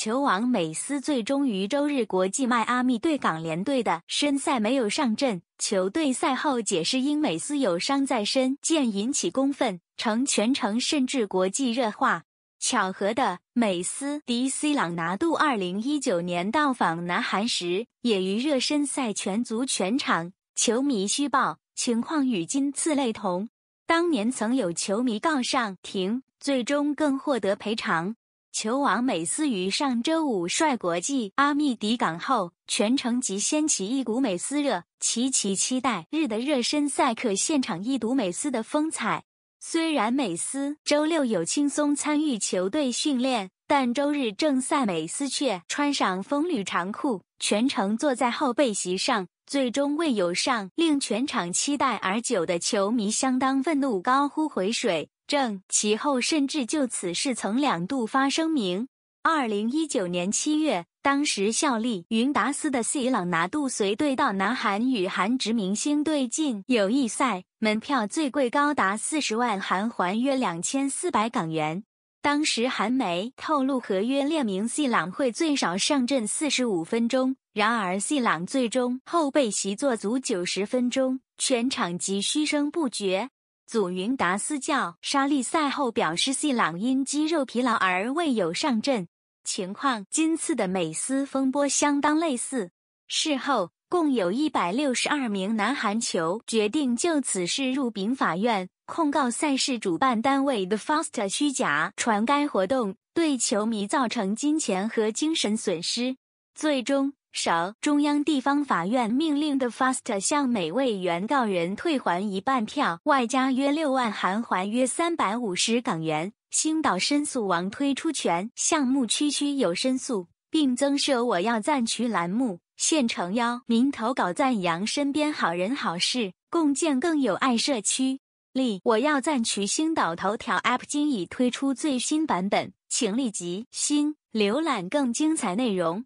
球王美斯最终于周日国际迈阿密对港联队的身赛没有上阵，球队赛后解释因美斯有伤在身，见引起公愤，成全程甚至国际热话。巧合的，美斯迪西朗拿度二零一九年到访南韩时，也于热身赛全足全场，球迷虚报，情况与今次类同。当年曾有球迷告上庭，最终更获得赔偿。球王美斯于上周五率国际阿密抵港后，全程即掀起一股美斯热，齐齐期待日的热身赛可现场一睹美斯的风采。虽然美斯周六有轻松参与球队训练，但周日正赛美斯却穿上风吕长裤，全程坐在后背席上，最终未有上，令全场期待而久的球迷相当愤怒，高呼回水。正其后，甚至就此事曾两度发声明。二零一九年七月，当时效力云达斯的 C 朗拿度随队到南韩与韩职明星对进友谊赛，门票最贵高达四十万韩元，约两千四百港元。当时韩媒透露，合约列明 C 朗会最少上阵四十五分钟，然而 C 朗最终后被席坐足九十分钟，全场即嘘声不绝。祖云达斯教沙利赛后表示，细朗因肌肉疲劳而未有上阵情况。今次的美斯风波相当类似，事后共有一百六十二名南韩球决定就此事入禀法院，控告赛事主办单位 The Fast 虚假传该活动对球迷造成金钱和精神损失。最终，少中央地方法院命令的 Fast 向每位原告人退还一半票，外加约六万韩元，约三百五十港元。星岛申诉网推出全项目区区有申诉，并增设我要赞取栏目，现诚邀民投稿赞扬身边好人好事，共建更有爱社区。例我要赞取星岛头条 App 今已推出最新版本，请立即新浏览更精彩内容。